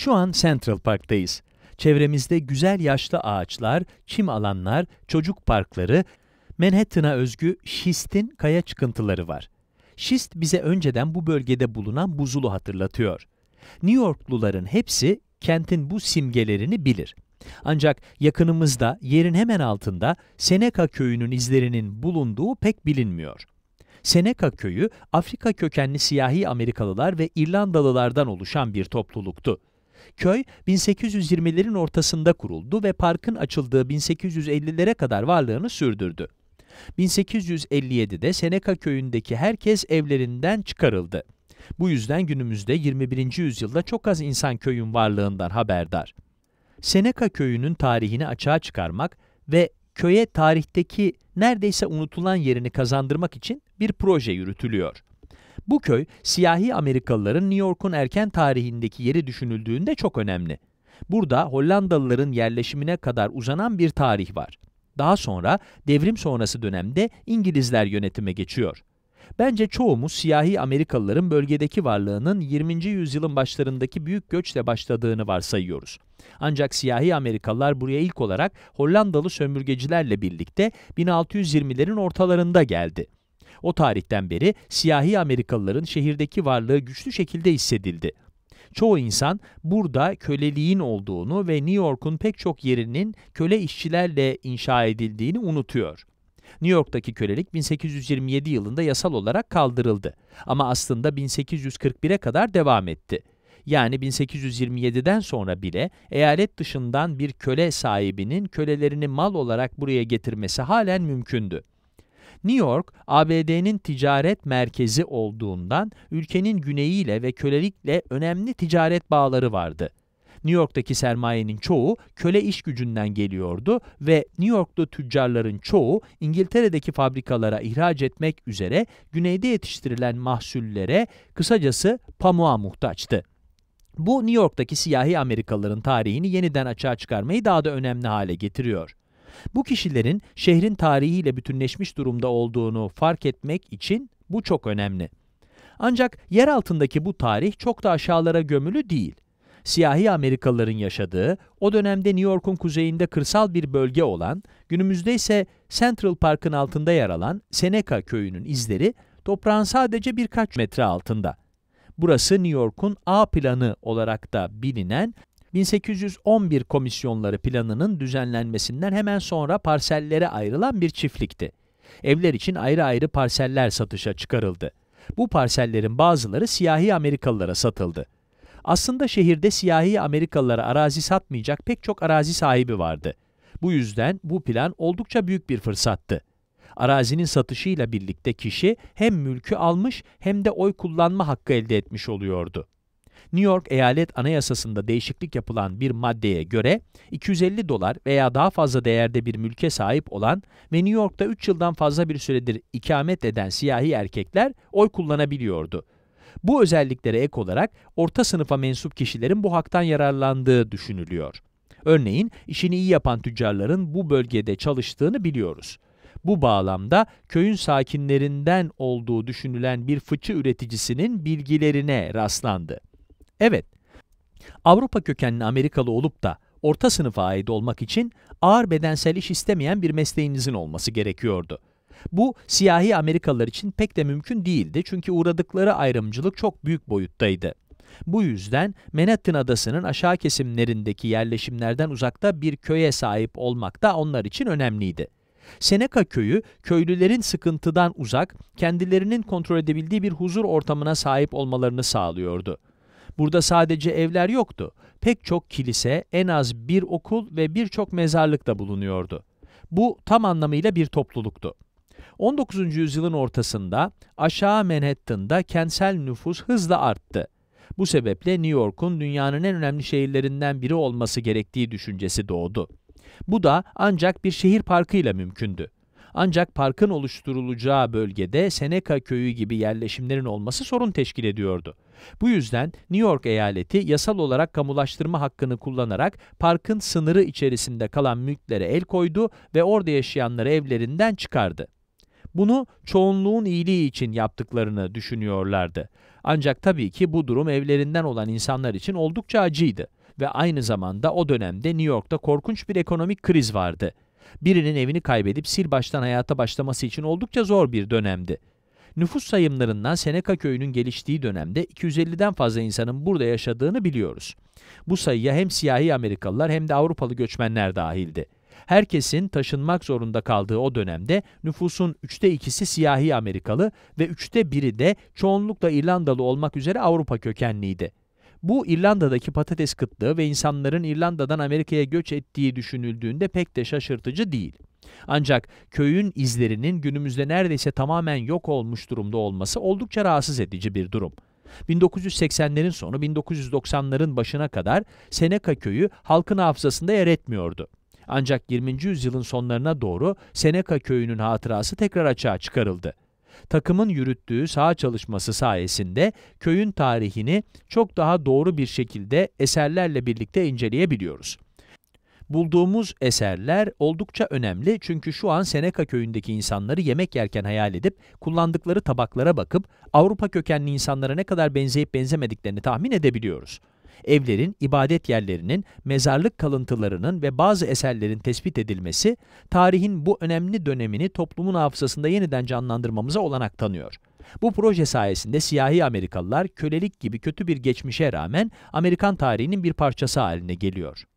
Şu an Central Park'tayız. Çevremizde güzel yaşlı ağaçlar, çim alanlar, çocuk parkları, Manhattan'a özgü şistin kaya çıkıntıları var. Şist bize önceden bu bölgede bulunan buzulu hatırlatıyor. New Yorkluların hepsi kentin bu simgelerini bilir. Ancak yakınımızda, yerin hemen altında Seneca köyünün izlerinin bulunduğu pek bilinmiyor. Seneca köyü, Afrika kökenli siyahi Amerikalılar ve İrlandalılardan oluşan bir topluluktu. Köy 1820'lerin ortasında kuruldu ve parkın açıldığı 1850'lere kadar varlığını sürdürdü. 1857'de Seneca köyündeki herkes evlerinden çıkarıldı. Bu yüzden günümüzde 21. yüzyılda çok az insan köyün varlığından haberdar. Seneca köyünün tarihini açığa çıkarmak ve köye tarihteki neredeyse unutulan yerini kazandırmak için bir proje yürütülüyor. Bu köy, siyahi Amerikalıların New York'un erken tarihindeki yeri düşünüldüğünde çok önemli. Burada Hollandalıların yerleşimine kadar uzanan bir tarih var. Daha sonra devrim sonrası dönemde İngilizler yönetime geçiyor. Bence çoğumuz siyahi Amerikalıların bölgedeki varlığının 20. yüzyılın başlarındaki büyük göçle başladığını varsayıyoruz. Ancak siyahi Amerikalılar buraya ilk olarak Hollandalı sömürgecilerle birlikte 1620'lerin ortalarında geldi. O tarihten beri siyahi Amerikalıların şehirdeki varlığı güçlü şekilde hissedildi. Çoğu insan burada köleliğin olduğunu ve New York'un pek çok yerinin köle işçilerle inşa edildiğini unutuyor. New York'taki kölelik 1827 yılında yasal olarak kaldırıldı ama aslında 1841'e kadar devam etti. Yani 1827'den sonra bile eyalet dışından bir köle sahibinin kölelerini mal olarak buraya getirmesi halen mümkündü. New York, ABD'nin ticaret merkezi olduğundan ülkenin güneyiyle ve kölelikle önemli ticaret bağları vardı. New York'taki sermayenin çoğu köle iş gücünden geliyordu ve New Yorklu tüccarların çoğu İngiltere'deki fabrikalara ihraç etmek üzere güneyde yetiştirilen mahsullere kısacası pamuğa muhtaçtı. Bu New York'taki siyahi Amerikalıların tarihini yeniden açığa çıkarmayı daha da önemli hale getiriyor. Bu kişilerin şehrin tarihiyle bütünleşmiş durumda olduğunu fark etmek için bu çok önemli. Ancak yer altındaki bu tarih çok da aşağılara gömülü değil. Siyahi Amerikalıların yaşadığı, o dönemde New York'un kuzeyinde kırsal bir bölge olan, günümüzde ise Central Park'ın altında yer alan Seneca köyünün izleri toprağın sadece birkaç metre altında. Burası New York'un A planı olarak da bilinen 1811 komisyonları planının düzenlenmesinden hemen sonra parsellere ayrılan bir çiftlikti. Evler için ayrı ayrı parseller satışa çıkarıldı. Bu parsellerin bazıları siyahi Amerikalılara satıldı. Aslında şehirde siyahi Amerikalılara arazi satmayacak pek çok arazi sahibi vardı. Bu yüzden bu plan oldukça büyük bir fırsattı. Arazinin satışıyla birlikte kişi hem mülkü almış hem de oy kullanma hakkı elde etmiş oluyordu. New York Eyalet Anayasası'nda değişiklik yapılan bir maddeye göre 250 dolar veya daha fazla değerde bir mülke sahip olan ve New York'ta 3 yıldan fazla bir süredir ikamet eden siyahi erkekler oy kullanabiliyordu. Bu özelliklere ek olarak orta sınıfa mensup kişilerin bu haktan yararlandığı düşünülüyor. Örneğin işini iyi yapan tüccarların bu bölgede çalıştığını biliyoruz. Bu bağlamda köyün sakinlerinden olduğu düşünülen bir fıçı üreticisinin bilgilerine rastlandı. Evet, Avrupa kökenli Amerikalı olup da orta sınıfa ait olmak için ağır bedensel iş istemeyen bir mesleğinizin olması gerekiyordu. Bu siyahi Amerikalılar için pek de mümkün değildi çünkü uğradıkları ayrımcılık çok büyük boyuttaydı. Bu yüzden Manhattan adasının aşağı kesimlerindeki yerleşimlerden uzakta bir köye sahip olmak da onlar için önemliydi. Seneca köyü, köylülerin sıkıntıdan uzak, kendilerinin kontrol edebildiği bir huzur ortamına sahip olmalarını sağlıyordu. Burada sadece evler yoktu. Pek çok kilise, en az bir okul ve birçok mezarlık da bulunuyordu. Bu tam anlamıyla bir topluluktu. 19. yüzyılın ortasında aşağı Manhattan'da kentsel nüfus hızla arttı. Bu sebeple New York'un dünyanın en önemli şehirlerinden biri olması gerektiği düşüncesi doğdu. Bu da ancak bir şehir parkıyla mümkündü. Ancak parkın oluşturulacağı bölgede Seneca köyü gibi yerleşimlerin olması sorun teşkil ediyordu. Bu yüzden New York eyaleti yasal olarak kamulaştırma hakkını kullanarak parkın sınırı içerisinde kalan mülklere el koydu ve orada yaşayanları evlerinden çıkardı. Bunu çoğunluğun iyiliği için yaptıklarını düşünüyorlardı. Ancak tabii ki bu durum evlerinden olan insanlar için oldukça acıydı ve aynı zamanda o dönemde New York'ta korkunç bir ekonomik kriz vardı. Birinin evini kaybedip sil baştan hayata başlaması için oldukça zor bir dönemdi. Nüfus sayımlarından Seneca köyünün geliştiği dönemde 250'den fazla insanın burada yaşadığını biliyoruz. Bu sayıya hem siyahi Amerikalılar hem de Avrupalı göçmenler dahildi. Herkesin taşınmak zorunda kaldığı o dönemde nüfusun üçte ikisi siyahi Amerikalı ve üçte biri de çoğunlukla İrlandalı olmak üzere Avrupa kökenliydi. Bu İrlanda'daki patates kıtlığı ve insanların İrlanda'dan Amerika'ya göç ettiği düşünüldüğünde pek de şaşırtıcı değil. Ancak köyün izlerinin günümüzde neredeyse tamamen yok olmuş durumda olması oldukça rahatsız edici bir durum. 1980'lerin sonu 1990'ların başına kadar Seneca köyü halkın hafızasında yer etmiyordu. Ancak 20. yüzyılın sonlarına doğru Seneca köyünün hatırası tekrar açığa çıkarıldı. Takımın yürüttüğü saha çalışması sayesinde köyün tarihini çok daha doğru bir şekilde eserlerle birlikte inceleyebiliyoruz. Bulduğumuz eserler oldukça önemli çünkü şu an Seneca köyündeki insanları yemek yerken hayal edip kullandıkları tabaklara bakıp Avrupa kökenli insanlara ne kadar benzeyip benzemediklerini tahmin edebiliyoruz evlerin, ibadet yerlerinin, mezarlık kalıntılarının ve bazı eserlerin tespit edilmesi, tarihin bu önemli dönemini toplumun hafızasında yeniden canlandırmamıza olanak tanıyor. Bu proje sayesinde siyahi Amerikalılar kölelik gibi kötü bir geçmişe rağmen Amerikan tarihinin bir parçası haline geliyor.